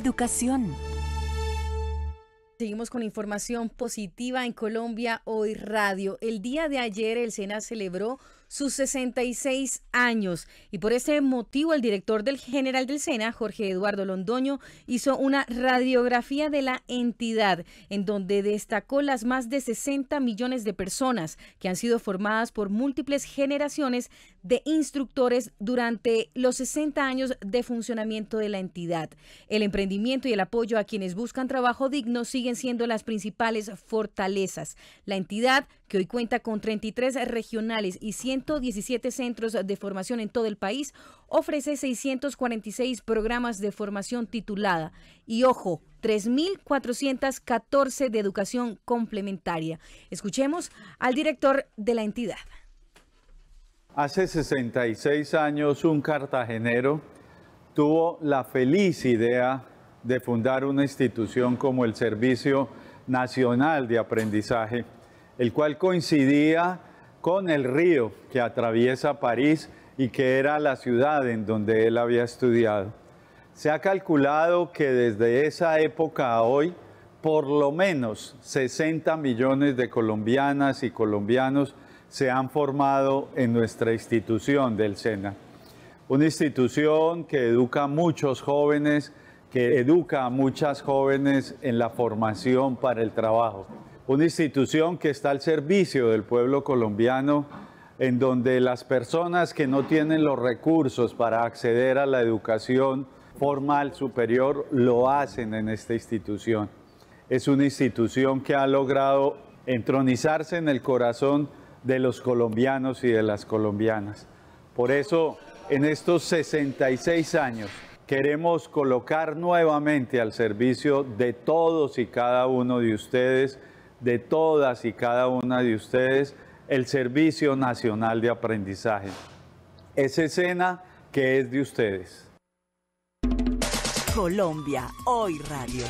educación. Seguimos con información positiva en Colombia Hoy Radio. El día de ayer el SENA celebró sus 66 años. Y por ese motivo, el director del general del SENA, Jorge Eduardo Londoño, hizo una radiografía de la entidad, en donde destacó las más de 60 millones de personas que han sido formadas por múltiples generaciones de instructores durante los 60 años de funcionamiento de la entidad. El emprendimiento y el apoyo a quienes buscan trabajo digno siguen siendo las principales fortalezas. La entidad, que hoy cuenta con 33 regionales y 100 117 centros de formación en todo el país, ofrece 646 programas de formación titulada y ojo, 3.414 de educación complementaria. Escuchemos al director de la entidad. Hace 66 años un cartagenero tuvo la feliz idea de fundar una institución como el Servicio Nacional de Aprendizaje, el cual coincidía con el río que atraviesa París y que era la ciudad en donde él había estudiado. Se ha calculado que desde esa época a hoy, por lo menos 60 millones de colombianas y colombianos se han formado en nuestra institución del SENA. Una institución que educa a muchos jóvenes, que educa a muchas jóvenes en la formación para el trabajo una institución que está al servicio del pueblo colombiano, en donde las personas que no tienen los recursos para acceder a la educación formal superior lo hacen en esta institución. Es una institución que ha logrado entronizarse en el corazón de los colombianos y de las colombianas. Por eso, en estos 66 años, queremos colocar nuevamente al servicio de todos y cada uno de ustedes de todas y cada una de ustedes el Servicio Nacional de Aprendizaje. Esa escena que es de ustedes. Colombia, hoy radio.